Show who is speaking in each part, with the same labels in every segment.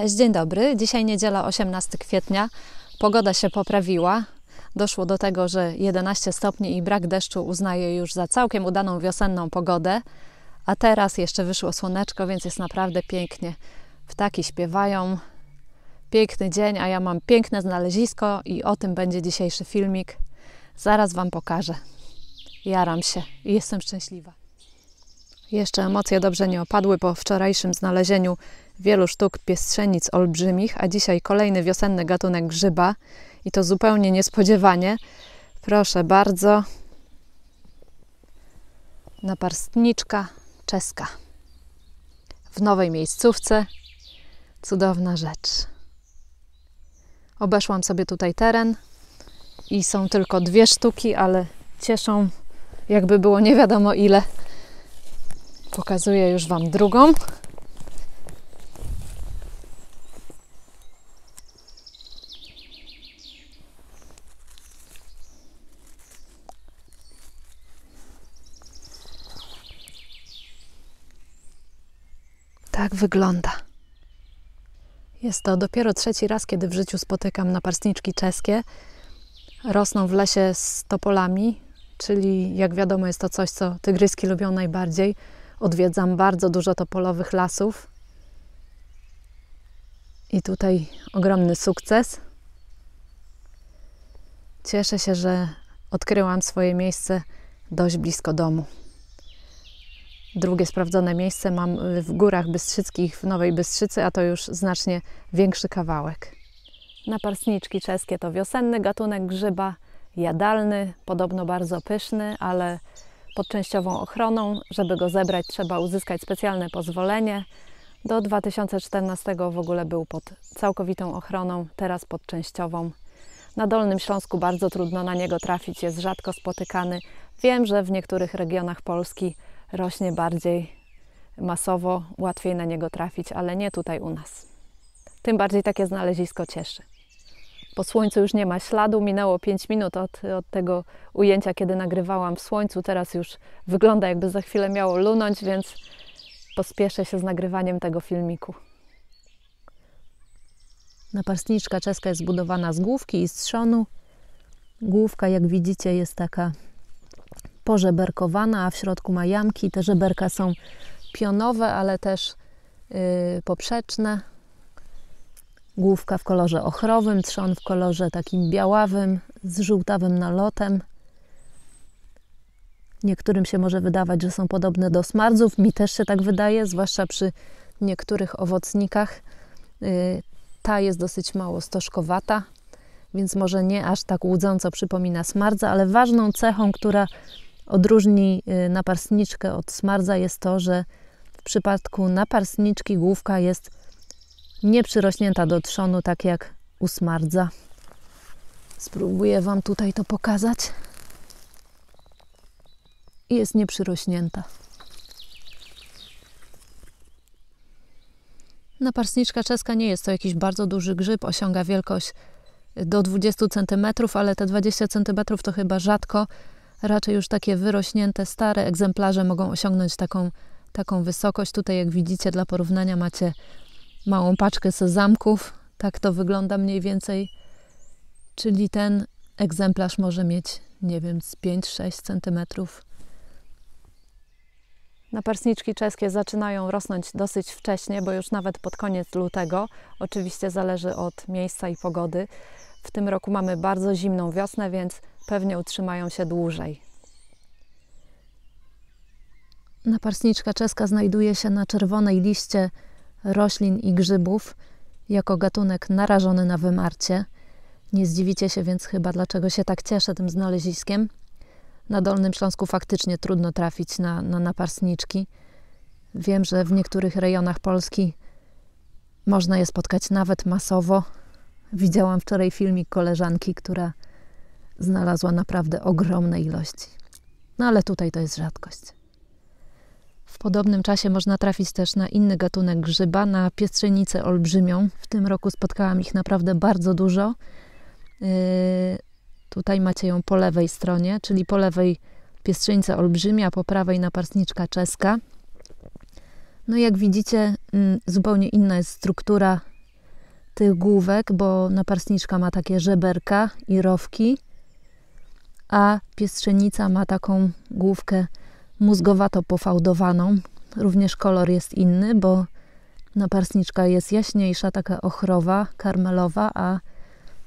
Speaker 1: Cześć, dzień dobry. Dzisiaj niedziela 18 kwietnia. Pogoda się poprawiła. Doszło do tego, że 11 stopni i brak deszczu uznaję już za całkiem udaną wiosenną pogodę. A teraz jeszcze wyszło słoneczko, więc jest naprawdę pięknie. Ptaki śpiewają. Piękny dzień, a ja mam piękne znalezisko i o tym będzie dzisiejszy filmik. Zaraz Wam pokażę. Jaram się i jestem szczęśliwa. Jeszcze emocje dobrze nie opadły po wczorajszym znalezieniu wielu sztuk piestrzenic olbrzymich, a dzisiaj kolejny wiosenny gatunek grzyba i to zupełnie niespodziewanie. Proszę bardzo, naparstniczka czeska w nowej miejscówce. Cudowna rzecz. Obeszłam sobie tutaj teren i są tylko dwie sztuki, ale cieszą, jakby było nie wiadomo ile. Pokazuję już Wam drugą. Tak wygląda. Jest to dopiero trzeci raz, kiedy w życiu spotykam naparstniczki czeskie. Rosną w lesie z topolami, czyli jak wiadomo jest to coś, co tygryski lubią najbardziej. Odwiedzam bardzo dużo topolowych lasów. I tutaj ogromny sukces. Cieszę się, że odkryłam swoje miejsce dość blisko domu. Drugie sprawdzone miejsce mam w górach bystrzyckich w Nowej Bystrzycy, a to już znacznie większy kawałek. Naparstniczki czeskie to wiosenny gatunek grzyba, jadalny, podobno bardzo pyszny, ale pod częściową ochroną. Żeby go zebrać, trzeba uzyskać specjalne pozwolenie. Do 2014 w ogóle był pod całkowitą ochroną, teraz pod częściową. Na Dolnym Śląsku bardzo trudno na niego trafić, jest rzadko spotykany. Wiem, że w niektórych regionach Polski rośnie bardziej masowo, łatwiej na niego trafić, ale nie tutaj u nas. Tym bardziej takie znalezisko cieszy. Po słońcu już nie ma śladu. Minęło 5 minut od, od tego ujęcia, kiedy nagrywałam w słońcu. Teraz już wygląda, jakby za chwilę miało lunąć, więc pospieszę się z nagrywaniem tego filmiku. Naparstniczka czeska jest zbudowana z główki i z trzonu. Główka, jak widzicie, jest taka pożeberkowana, a w środku ma jamki. Te żeberka są pionowe, ale też yy, poprzeczne. Główka w kolorze ochrowym, trzon w kolorze takim białawym z żółtawym nalotem. Niektórym się może wydawać, że są podobne do smardzów. Mi też się tak wydaje, zwłaszcza przy niektórych owocnikach. Y, ta jest dosyć mało stożkowata, więc może nie aż tak łudząco przypomina smardza, ale ważną cechą, która odróżni y, naparsniczkę od smardza jest to, że w przypadku naparsniczki główka jest nie do trzonu, tak jak u smardza. Spróbuję Wam tutaj to pokazać. Jest nieprzyrośnięta. Naparsniczka czeska nie jest to jakiś bardzo duży grzyb, osiąga wielkość do 20 cm, ale te 20 cm to chyba rzadko. Raczej już takie wyrośnięte, stare egzemplarze mogą osiągnąć taką, taką wysokość. Tutaj, jak widzicie, dla porównania macie małą paczkę sezamków. Tak to wygląda mniej więcej. Czyli ten egzemplarz może mieć, nie wiem, z 5-6 cm. Naparsniczki czeskie zaczynają rosnąć dosyć wcześnie, bo już nawet pod koniec lutego. Oczywiście zależy od miejsca i pogody. W tym roku mamy bardzo zimną wiosnę, więc pewnie utrzymają się dłużej. Naparsniczka czeska znajduje się na czerwonej liście roślin i grzybów jako gatunek narażony na wymarcie. Nie zdziwicie się więc chyba, dlaczego się tak cieszę tym znaleziskiem. Na Dolnym Śląsku faktycznie trudno trafić na, na naparsniczki. Wiem, że w niektórych rejonach Polski można je spotkać nawet masowo. Widziałam wczoraj filmik koleżanki, która znalazła naprawdę ogromne ilości. No ale tutaj to jest rzadkość. W podobnym czasie można trafić też na inny gatunek grzyba, na piestrzenicę olbrzymią. W tym roku spotkałam ich naprawdę bardzo dużo. Yy, tutaj macie ją po lewej stronie, czyli po lewej piestrzeńca olbrzymia, po prawej naparstniczka czeska. No jak widzicie, mm, zupełnie inna jest struktura tych główek, bo naparstniczka ma takie żeberka i rowki, a piestrzenica ma taką główkę mózgowato pofałdowaną. Również kolor jest inny, bo naparstniczka jest jaśniejsza, taka ochrowa, karmelowa, a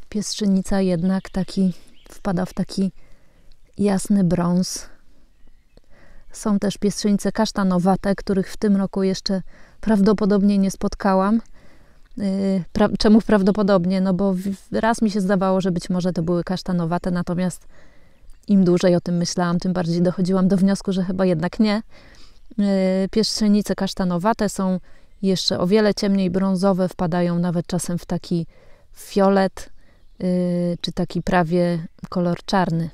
Speaker 1: pieszczynica jednak taki wpada w taki jasny brąz. Są też pieszczynice kasztanowate, których w tym roku jeszcze prawdopodobnie nie spotkałam. Yy, czemu prawdopodobnie? No bo raz mi się zdawało, że być może to były kasztanowate, natomiast im dłużej o tym myślałam, tym bardziej dochodziłam do wniosku, że chyba jednak nie. Y, Pieszczenice kasztanowate są jeszcze o wiele ciemniej brązowe, wpadają nawet czasem w taki fiolet, y, czy taki prawie kolor czarny.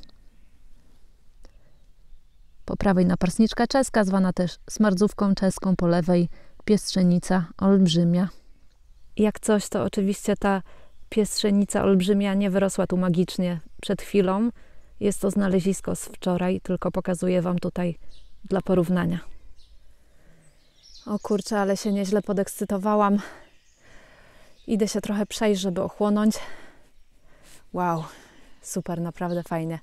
Speaker 1: Po prawej naparsniczka czeska, zwana też smardzówką czeską, po lewej piestrzenica olbrzymia. Jak coś, to oczywiście ta piestrzenica olbrzymia nie wyrosła tu magicznie przed chwilą, jest to znalezisko z wczoraj, tylko pokazuję Wam tutaj dla porównania. O kurczę, ale się nieźle podekscytowałam. Idę się trochę przejść, żeby ochłonąć. Wow, super, naprawdę fajnie.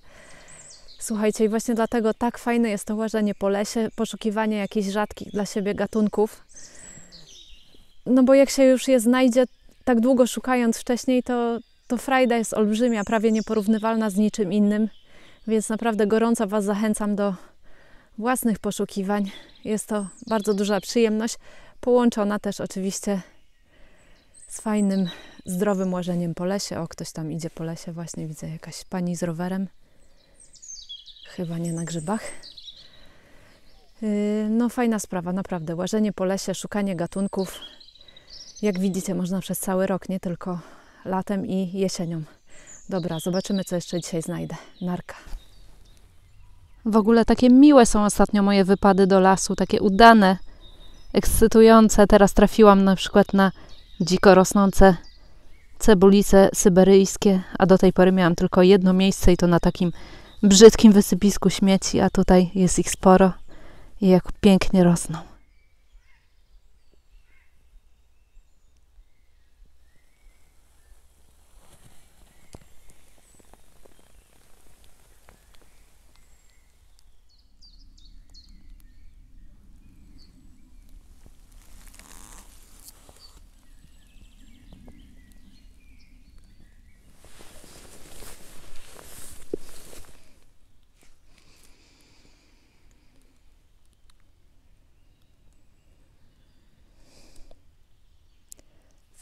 Speaker 1: Słuchajcie, i właśnie dlatego tak fajne jest to łażenie po lesie, poszukiwanie jakichś rzadkich dla siebie gatunków. No bo jak się już je znajdzie tak długo szukając wcześniej, to, to frajda jest olbrzymia, prawie nieporównywalna z niczym innym. Więc naprawdę gorąco Was zachęcam do własnych poszukiwań. Jest to bardzo duża przyjemność, połączona też oczywiście z fajnym, zdrowym łażeniem po lesie. O, ktoś tam idzie po lesie, właśnie widzę jakaś pani z rowerem. Chyba nie na grzybach. Yy, no, fajna sprawa, naprawdę. Łażenie po lesie, szukanie gatunków. Jak widzicie, można przez cały rok, nie tylko latem i jesienią. Dobra, zobaczymy, co jeszcze dzisiaj znajdę. Narka. W ogóle takie miłe są ostatnio moje wypady do lasu, takie udane, ekscytujące. Teraz trafiłam na przykład na dziko rosnące cebulice syberyjskie, a do tej pory miałam tylko jedno miejsce i to na takim brzydkim wysypisku śmieci, a tutaj jest ich sporo i jak pięknie rosną.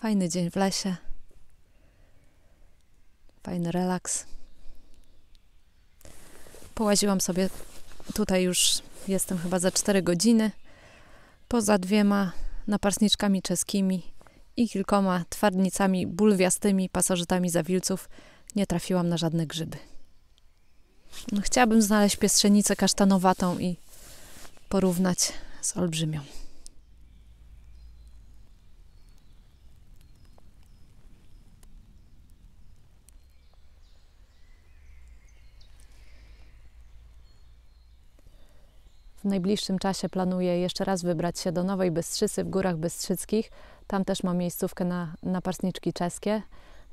Speaker 1: Fajny dzień w lesie. Fajny relaks. Połaziłam sobie tutaj już jestem chyba za 4 godziny. Poza dwiema naparsniczkami czeskimi i kilkoma twardnicami bulwiastymi pasożytami zawilców nie trafiłam na żadne grzyby. No, chciałabym znaleźć piestrzenicę kasztanowatą i porównać z olbrzymią. W najbliższym czasie planuję jeszcze raz wybrać się do Nowej Bystrzycy w Górach Bystrzyckich. Tam też mam miejscówkę na, na parsniczki czeskie.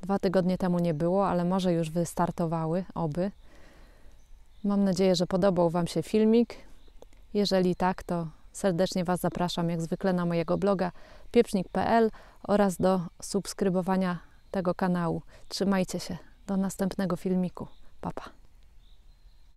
Speaker 1: Dwa tygodnie temu nie było, ale może już wystartowały, oby. Mam nadzieję, że podobał Wam się filmik. Jeżeli tak, to serdecznie Was zapraszam jak zwykle na mojego bloga pieprznik.pl oraz do subskrybowania tego kanału. Trzymajcie się. Do następnego filmiku. Pa, pa.